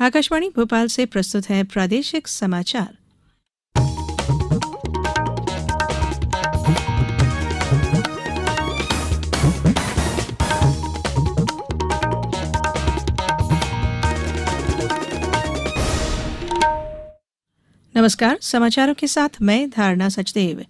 आकाशवाणी भोपाल से प्रस्तुत है प्रादेशिक समाचार नमस्कार समाचारों के साथ मैं धारणा सचदेव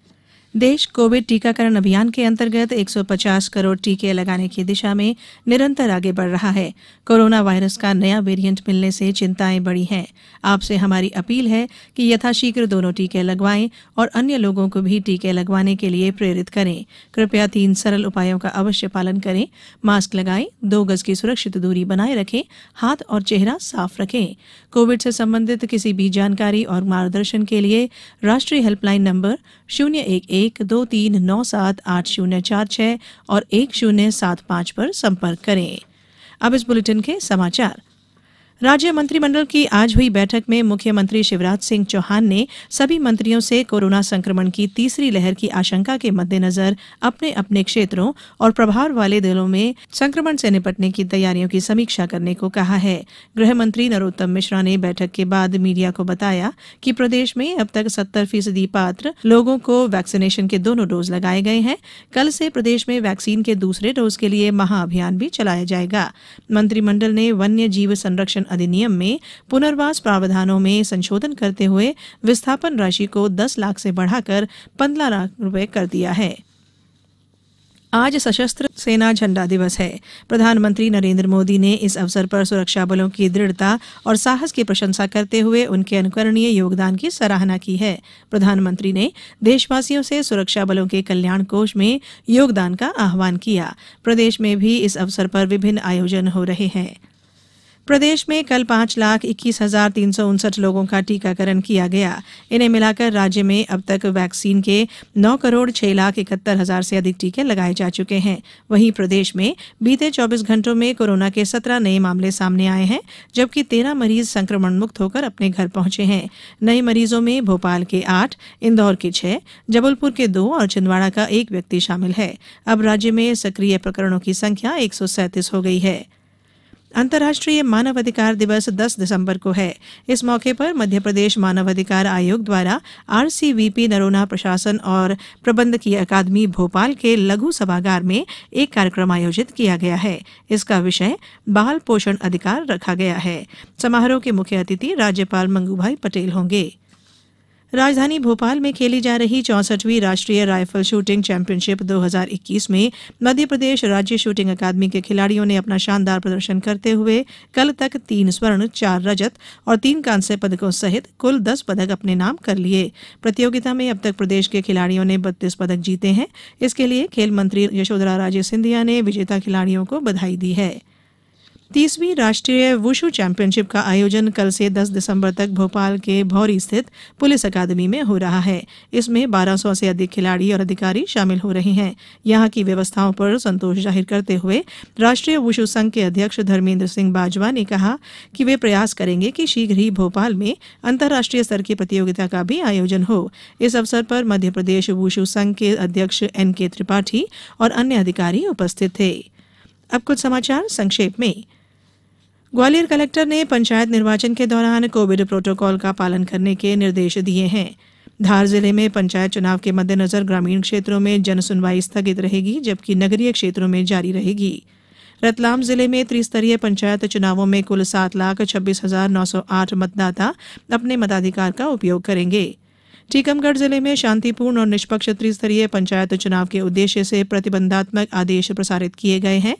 देश कोविड टीकाकरण अभियान के अंतर्गत 150 करोड़ टीके लगाने की दिशा में निरंतर आगे बढ़ रहा है कोरोना वायरस का नया वेरिएंट मिलने से चिंताएं बढ़ी हैं आपसे हमारी अपील है कि यथाशीघ्र दोनों टीके लगवाएं और अन्य लोगों को भी टीके लगवाने के लिए प्रेरित करें कृपया तीन सरल उपायों का अवश्य पालन करें मास्क लगाएं दो गज की सुरक्षित दूरी बनाए रखें हाथ और चेहरा साफ रखें कोविड से संबंधित किसी भी जानकारी और मार्गदर्शन के लिए राष्ट्रीय हेल्पलाइन नंबर शून्य एक एक एक दो तीन नौ सात आठ शून्य चार छः और एक शून्य सात पाँच पर संपर्क करें अब इस बुलेटिन के समाचार राज्य मंत्रिमंडल की आज हुई बैठक में मुख्यमंत्री शिवराज सिंह चौहान ने सभी मंत्रियों से कोरोना संक्रमण की तीसरी लहर की आशंका के मद्देनजर अपने अपने क्षेत्रों और प्रभाव वाले दिलों में संक्रमण से निपटने की तैयारियों की समीक्षा करने को कहा है गृह मंत्री नरोत्तम मिश्रा ने बैठक के बाद मीडिया को बताया कि प्रदेश में अब तक सत्तर फीसदी पात्र लोगों को वैक्सीनेशन के दोनों डोज लगाए गए हैं कल से प्रदेश में वैक्सीन के दूसरे डोज के लिए महाअभियान भी चलाया जाएगा मंत्रिमंडल ने वन्य जीव संरक्षण अधिनियम में पुनर्वास प्रावधानों में संशोधन करते हुए विस्थापन राशि को दस लाख से बढ़ाकर पंद्रह लाख रुपए कर दिया है आज सशस्त्र सेना झंडा दिवस है प्रधानमंत्री नरेंद्र मोदी ने इस अवसर पर सुरक्षा बलों की दृढ़ता और साहस की प्रशंसा करते हुए उनके अनुकरणीय योगदान की सराहना की है प्रधानमंत्री ने देशवासियों से सुरक्षा बलों के कल्याण कोष में योगदान का आह्वान किया प्रदेश में भी इस अवसर पर विभिन्न आयोजन हो रहे हैं प्रदेश में कल पांच लाख इक्कीस हजार तीन सौ उनसठ लोगों का टीकाकरण किया गया इन्हें मिलाकर राज्य में अब तक वैक्सीन के नौ करोड़ छह लाख इकहत्तर हजार से अधिक टीके लगाए जा चुके हैं वहीं प्रदेश में बीते चौबीस घंटों में कोरोना के सत्रह नए मामले सामने आए हैं जबकि तेरह मरीज संक्रमण मुक्त होकर अपने घर पहुंचे हैं नए मरीजों में भोपाल के आठ इंदौर के छह जबलपुर के दो और छिंदवाड़ा का एक व्यक्ति शामिल है अब राज्य में सक्रिय प्रकरणों की संख्या एक हो गई है अंतर्राष्ट्रीय मानव अधिकार दिवस 10 दिसंबर को है इस मौके पर मध्य प्रदेश मानवाधिकार आयोग द्वारा आरसीवीपी नरोना प्रशासन और प्रबंधकीय अकादमी भोपाल के लघु सभागार में एक कार्यक्रम आयोजित किया गया है इसका विषय बाल पोषण अधिकार रखा गया है समारोह के मुख्य अतिथि राज्यपाल मंगूभाई पटेल होंगे राजधानी भोपाल में खेली जा रही चौसठवीं राष्ट्रीय राइफल शूटिंग चैंपियनशिप 2021 में मध्य प्रदेश राज्य शूटिंग अकादमी के खिलाड़ियों ने अपना शानदार प्रदर्शन करते हुए कल तक तीन स्वर्ण चार रजत और तीन कांस्य पदकों सहित कुल दस पदक अपने नाम कर लिए प्रतियोगिता में अब तक प्रदेश के खिलाड़ियों ने बत्तीस पदक जीते हैं इसके लिए खेल मंत्री यशोधरा राजे सिंधिया ने विजेता खिलाड़ियों को बधाई दी है तीसवीं राष्ट्रीय वुशु चैंपियनशिप का आयोजन कल से 10 दिसंबर तक भोपाल के भौरी स्थित पुलिस अकादमी में हो रहा है इसमें 1200 से अधिक खिलाड़ी और अधिकारी शामिल हो रहे हैं यहाँ की व्यवस्थाओं पर संतोष जाहिर करते हुए राष्ट्रीय वुशु संघ के अध्यक्ष धर्मेंद्र सिंह बाजवा ने कहा कि वे प्रयास करेंगे कि शीघ्र ही भोपाल में अंतर्राष्ट्रीय स्तर की प्रतियोगिता का भी आयोजन हो इस अवसर पर मध्य प्रदेश वुशु संघ के अध्यक्ष एन के त्रिपाठी और अन्य अधिकारी उपस्थित थे अब कुछ समाचार संक्षेप में ग्वालियर कलेक्टर ने पंचायत निर्वाचन के दौरान कोविड प्रोटोकॉल का पालन करने के निर्देश दिए हैं धार जिले में पंचायत चुनाव के मद्देनजर ग्रामीण क्षेत्रों में जनसुनवाई स्थगित रहेगी जबकि नगरीय क्षेत्रों में जारी रहेगी रतलाम जिले में त्रिस्तरीय पंचायत चुनावों में कुल सात लाख छब्बीस हजार नौ सौ आठ मतदाता अपने मताधिकार का उपयोग करेंगे टीकमगढ़ जिले में शांतिपूर्ण और निष्पक्ष त्रिस्तरीय पंचायत चुनाव के उद्देश्य से प्रतिबंधात्मक आदेश प्रसारित किए गए हैं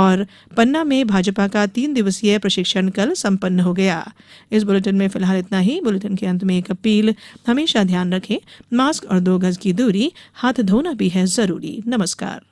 और पन्ना में भाजपा का तीन दिवसीय प्रशिक्षण कल संपन्न हो गया इस बुलेटिन में फिलहाल इतना ही बुलेटिन के अंत में एक अपील हमेशा ध्यान रखें मास्क और दो गज की दूरी हाथ धोना भी है जरूरी नमस्कार